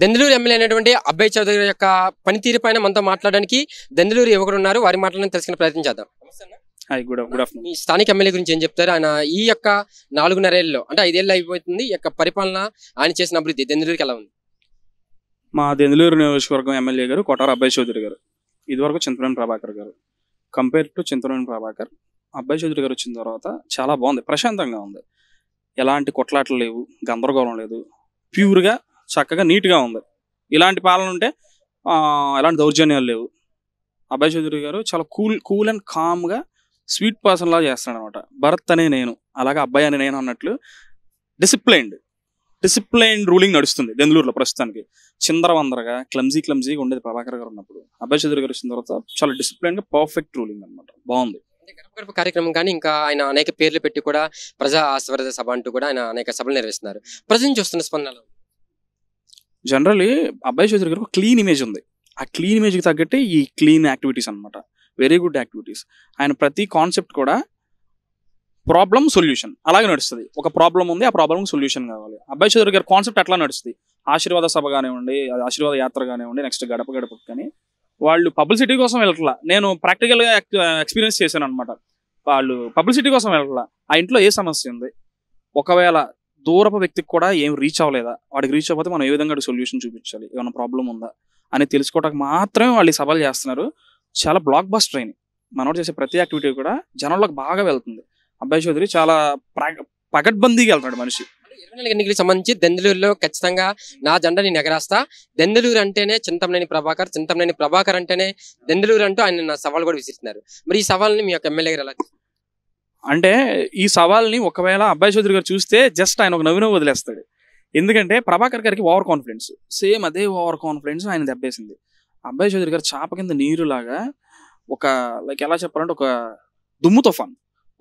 దందలూరు MLA అనేటువంటి అబ్బాయి చౌదరి యొక్క పనితీరు పైన మనతో మాట్లాడడానికి దందలూరు యువకుడు ఉన్నారు వారి మాట్లాడడం తెలుసుకునే ప్రయత్నం చేద్దాం హాయ్ గుడ్ గుడ్ ఆఫ్టర్నూన్ మీ స్థానిక ఎమ్మెల్యే గురించి ఏం చెప్తారు ఆయన ఈ యొక్క నాలుగున్నర ఏళ్ళలో అంటే ఐదేళ్ళు అయిపోతుంది ఈ యొక్క పరిపాలన ఆయన చేసిన అభివృద్ధి దెందలూరుకి ఎలా ఉంది మా దెందలూరు నియోజకవర్గం ఎమ్మెల్యే గారు కొటార అబ్బాయి చౌదరి గారు ఇదివరకు చింతమనేని ప్రభాకర్ గారు కంపేర్ టు చింతమనేని ప్రభాకర్ అబ్బాయి చౌదరి గారు వచ్చిన తర్వాత చాలా బాగుంది ప్రశాంతంగా ఉంది ఎలాంటి కొట్లాట్లు లేవు గందరగోళం లేదు ప్యూర్గా చక్కగా నీట్గా ఉంది ఇలాంటి పాలన ఉంటే ఎలాంటి దౌర్జన్యాలు లేవు అభయ్ చౌదరి గారు చాలా కూల్ కూల్ అండ్ కామ్గా స్వీట్ పర్సన్ చేస్తాడు అనమాట భరత్ అనే నేను అలాగే అబ్బాయి అనే నేను అన్నట్లు డిసిప్లైన్డ్ డిసిప్లైన్ రూలింగ్ నడుస్తుంది బెంగళూరులో ప్రస్తుతానికి చిందరవందరగా క్లమ్జీ క్లమ్జీగా ఉండేది ప్రభాకర్ గారు ఉన్నప్పుడు అభయ్ చౌదరి గారు వచ్చిన తర్వాత చాలా డిసిప్లైన్గా పర్ఫెక్ట్ రూలింగ్ అనమాట బాగుంది గడప కార్యక్రమం కానీ ఇంకా ఆయన అనేక పేర్లు పెట్టి కూడా ప్రజా ఆశీర్వాద సభ అంటూ కూడా ఆయన అనేక సభలు నిర్వహిస్తున్నారు ప్రజల నుంచి వస్తున్న స్పందనలు జనరల్లీ అబ్బాయి చేతుల దగ్గర ఒక క్లీన్ ఇమేజ్ ఉంది ఆ క్లీన్ ఇమేజ్కి తగ్గట్టే ఈ క్లీన్ యాక్టివిటీస్ అనమాట వెరీ గుడ్ యాక్టివిటీస్ ఆయన ప్రతి కాన్సెప్ట్ కూడా ప్రాబ్లం సొల్యూషన్ అలాగే నడుస్తుంది ఒక ప్రాబ్లం ఉంది ఆ ప్రాబ్లం సొల్యూషన్ కావాలి అబ్బాయి చదువు గారి కాన్సెప్ట్ అట్లా నడుస్తుంది ఆశీర్వాద సభ కానివ్వండి ఆశీర్వాద యాత్ర కానివ్వండి నెక్స్ట్ గడప గడప కానీ వాళ్ళు పబ్లిసిటీ కోసం వెళ్ళట్లా నేను ప్రాక్టికల్గా ఎక్స్పీరియన్స్ చేశాను అనమాట వాళ్ళు పబ్లిసిటీ కోసం వెళ్ళట్లా ఆ ఇంట్లో ఏ సమస్య ఉంది ఒకవేళ దూరపు వ్యక్తికి కూడా ఏం రీచ్ అవ్వలేదా వాడికి రీచ్ అవ్వకపోతే మనం ఏ విధంగా సొల్యూషన్ చూపించాలి ఏమైనా ప్రాబ్లం ఉందా అని తెలుసుకోవడానికి మాత్రమే వాళ్ళు సవాల్ చేస్తున్నారు చాలా బ్లాక్ బస్ ట్రైన్ మనోడు చేసే ప్రతి యాక్టివిటీ కూడా జనంలోకి బాగా వెళ్తుంది అబ్బాయి చౌదరి చాలా పగడ్బందీగా వెళ్తాడు మనిషి ఇరవై ఎన్నికలకు సంబంధించి దెందలూరులో ఖచ్చితంగా నా జెండా నేను ఎగరేస్తా దెందలూరు అంటేనే చింతమనేని ప్రభాకర్ చింతమనేని ప్రభాకర్ అంటేనే దెందలూరు అంటూ ఆయన నా సవాల్ కూడా విసిరుతున్నారు మరి ఈ సవాల్ని మీ యొక్క ఎమ్మెల్యే గారు ఎలా అంటే ఈ సవాల్ని ఒకవేళ అబ్బాయి చౌదరి గారు చూస్తే జస్ట్ ఆయన ఒక నవ్వునవ్వు వదిలేస్తాడు ఎందుకంటే ప్రభాకర్ గారికి ఓవర్ కాన్ఫిడెన్స్ సేమ్ అదే ఓవర్ కాన్ఫిడెన్స్ ఆయన దెబ్బేసింది అబ్బాయి చౌదరి గారు చాప కింద నీరులాగా ఒక లైక్ ఎలా చెప్పాలంటే ఒక దుమ్ము తుఫాన్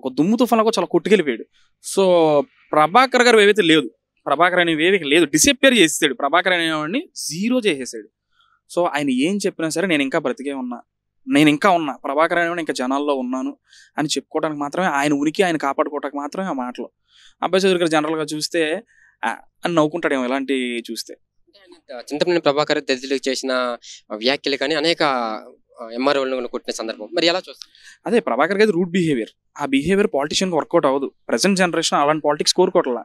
ఒక దుమ్ము తుఫాన్ కూడా చాలా కొట్టుకెళ్ళిపోయాడు సో ప్రభాకర్ గారు ఏవైతే లేదు ప్రభాకర్ అనే వేవికి లేదు డిసప్పేర్ చేసేసాడు ప్రభాకర్ అనేవాడిని జీరో చేసేసాడు సో ఆయన ఏం చెప్పినా సరే నేను ఇంకా బ్రతికే ఉన్నా నేను ఇంకా ఉన్నా ప్రభాకర్ అనేవాడు ఇంకా జనాల్లో ఉన్నాను అని చెప్పుకోవడానికి మాత్రమే ఆయన ఉనికి ఆయన కాపాడుకోవడానికి మాత్రమే ఆ మాటలు అబ్బాయి చదువు గారు జనరల్గా చూస్తే అని నవ్వుకుంటాడేమో ఇలాంటి చూస్తే చింతపల్లి ప్రభాకర్ దళితులకు చేసిన వ్యాఖ్యలు కానీ అనేక ఎంఆర్ఓలను కొట్టిన సందర్భం మరి ఎలా చూస్తారు అదే ప్రభాకర్ గారి రూట్ బిహేవియర్ ఆ బిహేవియర్ పాలిటిషియన్కి వర్కౌట్ అవ్వదు ప్రజెంట్ జనరేషన్ అలాంటి పాలిటిక్స్ కోరుకోవట్లా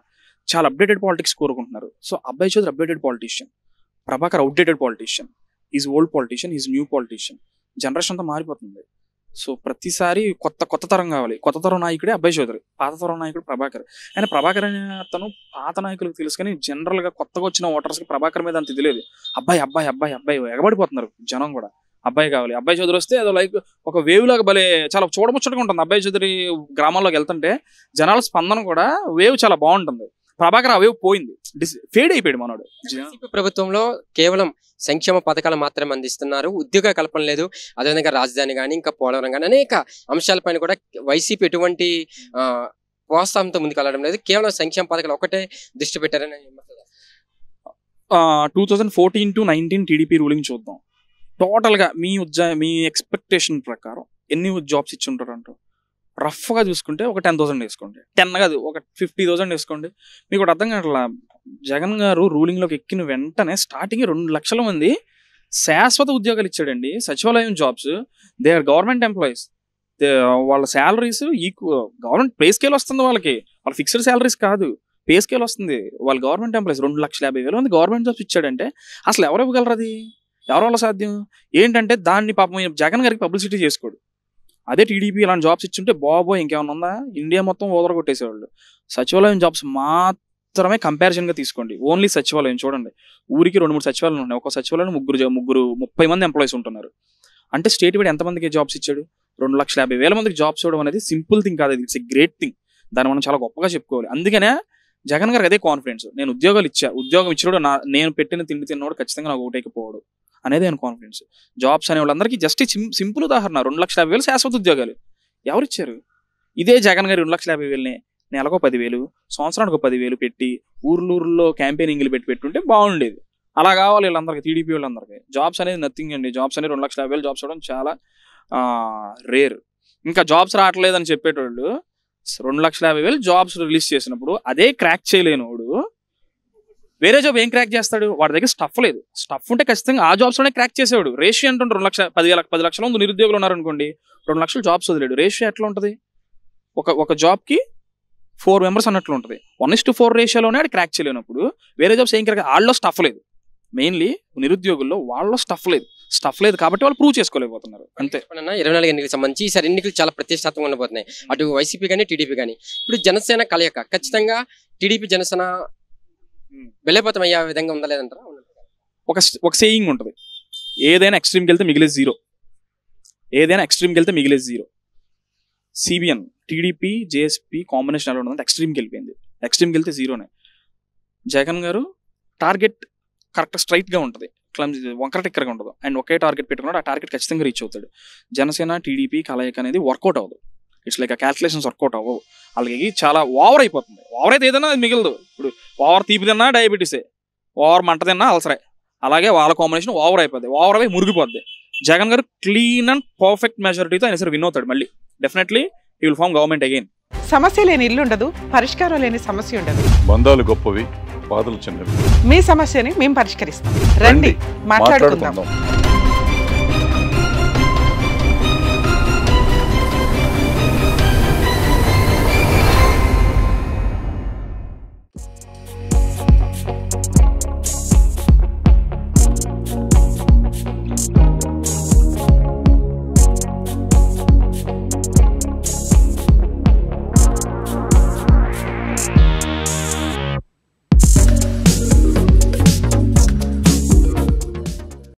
చాలా అప్డేటెడ్ పాలిటిక్స్ కోరుకుంటున్నారు సో అబ్బాయి చదువు updated politician Prabhakar outdated politician is old politician is new politician generation అంతా మారిపోతుంది సో ప్రతిసారి కొత్త కొత్త తరం కావాలి కొత్త తరం నాయకుడే అబ్బాయి చౌదరి పాత తరం నాయకుడు ప్రభాకర్ ఆయన ప్రభాకర్ అనే అతను పాత నాయకులకు తెలుసు కానీ జనరల్గా కొత్తగా వచ్చిన ఓటర్స్కి ప్రభాకర్ మీద అంత తెలియదు అబ్బాయి అబ్బాయి అబ్బాయి అబ్బాయి ఎగబడిపోతున్నారు జనం కూడా అబ్బాయి కావాలి అబ్బాయి చౌదరి వస్తే అదో లైక్ ఒక వేవ్ లాగా భలే చాలా చూడముచ్చటగా ఉంటుంది అబ్బాయి చౌదరి గ్రామాల్లోకి వెళ్తుంటే జనాల స్పందన కూడా వేవ్ చాలా బాగుంటుంది ప్రభాకర్ అవే పోయింది ఫేడ్ అయిపోయాడు మనోడు ప్రభుత్వంలో కేవలం సంక్షేమ పథకాలు మాత్రమే అందిస్తున్నారు ఉద్యోగ కల్పన లేదు అదేవిధంగా రాజధాని కానీ ఇంకా పోలవరం కానీ అనేక అంశాలపైన కూడా వైసీపీ ఎటువంటి ప్రోత్సాహంతో వెళ్ళడం లేదు కేవలం సంక్షేమ పథకాలు ఒకటే దృష్టి పెట్టారని two thousand fourteen to nineteen TDP ruling చూద్దాం టోటల్గా మీ ఉద్యోగ మీ ఎక్స్పెక్టేషన్ ప్రకారం ఎన్ని జాబ్స్ ఇచ్చి ఉంటారు అంటారు రఫ్గా చూసుకుంటే ఒక టెన్ థౌసండ్ వేసుకోండి టెన్ కాదు ఒక ఫిఫ్టీ థౌసండ్ వేసుకోండి మీకు ఒకటి అర్థం కావట్ల జగన్ గారు రూలింగ్లోకి ఎక్కిన వెంటనే స్టార్టింగ్ రెండు లక్షల మంది శాశ్వత ఉద్యోగాలు ఇచ్చాడండి సచివాలయం jobs they are government employees వాళ్ళ salaries equal government pay scale వస్తుంది వాళ్ళకి వాళ్ళ ఫిక్స్డ్ శాలరీస్ కాదు పే స్కేల్ వస్తుంది వాళ్ళు గవర్నమెంట్ ఎంప్లాయీస్ రెండు లక్షల యాభై వేల మంది గవర్నమెంట్ జాబ్స్ ఇచ్చాడంటే అసలు ఎవరు ఇవ్వగలరు అది ఎవరు వాళ్ళ సాధ్యం ఏంటంటే దాన్ని పాపం జగన్ గారికి పబ్లిసిటీ చేసుకోడు అదే టీడీపీ ఇలాంటి జాబ్స్ ఇచ్చుంటే బాబోయ్ ఇంకేమైనా ఉందా ఇండియా మొత్తం ఓదర కొట్టేసేవాళ్ళు సచివాలయం జాబ్స్ మాత్రమే కంపారిజన్గా తీసుకోండి ఓన్లీ సచివాలయం చూడండి ఊరికి రెండు మూడు సచివాలయం ఉన్నాయి ఒక సచివాలయం ముగ్గురు ముగ్గురు ముప్పై మంది ఎంప్లాయీస్ ఉంటున్నారు అంటే స్టేట్ వీడు ఎంతమందికి జాబ్స్ ఇచ్చాడు రెండు లక్షల యాభై వేల మందికి జాబ్స్ ఇవ్వడం అనేది సింపుల్ థింగ్ కాదు ఇట్స్ ఎ గ్రేట్ థింగ్ దాన్ని మనం చాలా గొప్పగా చెప్పుకోవాలి అందుకనే జగన్ గారు అదే కాన్ఫిడెన్స్ నేను ఉద్యోగాలు ఇచ్చా ఉద్యోగం ఇచ్చినప్పుడు నా నేను పెట్టిన తిండి తిన్నోడు ఖచ్చితంగా నాకు ఓటేకి అనేది నేను కాన్ఫిడెన్స్ జాబ్స్ అనే వాళ్ళందరికీ జస్ట్ సింపుల్ ఉదాహరణ రెండు లక్షల యాభై వేలు శాశ్వత ఉద్యోగాలు ఎవరిచ్చారు ఇదే జగన్ గారి రెండు లక్షల యాభై వేలని నెలకో పదివేలు సంవత్సరానికి పదివేలు పెట్టి ఊర్లూరులో క్యాంపెయినింగ్లు పెట్టి పెట్టుంటే బాగుండేది అలా కావాలి వీళ్ళందరికీ టీడీపీ వాళ్ళందరికీ జాబ్స్ అనేది నథింగ్ అండి జాబ్స్ అనేది రెండు లక్షల యాభై వేలు జాబ్స్ అవ్వడం చాలా రేర్ ఇంకా జాబ్స్ రావట్లేదు అని చెప్పేటోళ్ళు రెండు లక్షల యాభై వేలు జాబ్స్ రిలీజ్ చేసినప్పుడు అదే క్రాక్ చేయలేనివాడు వేరే జాబ్ ఏం క్రాక్ చేస్తాడు వాడి దగ్గర స్టఫ్ లేదు స్టఫ్ ఉంటే ఖచ్చితంగా ఆ జాబ్స్ లోనే క్రాక్ చేసేవాడు రేషియో అంటే రెండు లక్షల పది పది లక్షల ముందు నిరుద్యోగులు ఉన్నారనుకోండి రెండు లక్షలు జాబ్స్ వదిలేడు రేషియో ఎట్లా ఉంటుంది ఒక ఒక జాబ్కి ఫోర్ మెంబర్స్ అన్నట్లు ఉంటుంది వన్ ఇస్ టు ఫోర్ రేషియోలోనే అది క్రాక్ చేయలేనప్పుడు వేరే జాబ్స్ ఏం క్రాక్ వాళ్ళలో స్టఫ్ లేదు మెయిన్లీ నిరుద్యోగుల్లో వాళ్ళలో స్టఫ్ లేదు స్టఫ్ లేదు కాబట్టి వాళ్ళు ప్రూవ్ చేసుకోలేకపోతున్నారు అంతే ఇరవై నాలుగు ఎన్నికలకు సంబంధించి ఈసారి ఎన్నికలు చాలా ప్రతిష్టాత్మకంగా ఉండబోతున్నాయి అటు వైసీపీ కానీ టీడీపీ కానీ ఇప్పుడు జనసేన కలయిక ఖచ్చితంగా టీడీపీ జనసేన వెళ్ళిపోతాం అయ్యే విధంగా ఉందా లేదంటారా ఒక ఒక సేయింగ్ ఉంటుంది ఏదైనా ఎక్స్ట్రీమ్కి వెళ్తే మిగిలేదు జీరో ఏదైనా ఎక్స్ట్రీమ్కి వెళ్తే మిగిలేదు zero CBN TDP JSP combination ఎలా ఉంటుంది ఎక్స్ట్రీమ్కి వెళ్ళిపోయింది ఎక్స్ట్రీమ్కి వెళ్తే జీరోనే జగన్ గారు టార్గెట్ కరెక్ట్ స్ట్రైట్గా ఉంటుంది క్లమ్స్ వంకర టిక్కరగా ఉండదు అండ్ ఒకే టార్గెట్ పెట్టుకున్నాడు ఆ టార్గెట్ ఖచ్చితంగా రీచ్ అవుతాడు జనసేన టీడీపీ కలయిక అనేది వర్కౌట్ అవ్వదు ఇట్స్ లైక్ ఆ క్యాల్కులేషన్స్ వర్కౌట్ అవ్వవు అలాగే చాలా ఓవర్ అయిపోతుంది ఓవర్ అయితే ఏదైనా మిగిలదు ఇప్పుడు ఓవర్ తీపి తిన్నా డయాబెటీసే ఓవర్ మంట తిన్నా అల్సరే అలాగే వాళ్ళ కాంబినేషన్ ఓవర్ అయిపోద్ది ఓవర్ అయి మురిగిపోద్ది జగన్ గారు క్లీన్ అండ్ పర్ఫెక్ట్ మెజారిటీతో ఆయన సరే విన్ అవుతాడు మళ్ళీ డెఫినెట్లీ ఈ విల్ ఫామ్ గవర్నమెంట్ అగైన్ సమస్య లేని ఇల్లు ఉండదు పరిష్కారం లేని సమస్య ఉండదు బంధాలు గొప్పవి బాధలు చిన్నవి మీ సమస్యని మేము పరిష్కరిస్తాం రండి మాట్లాడుకుందాం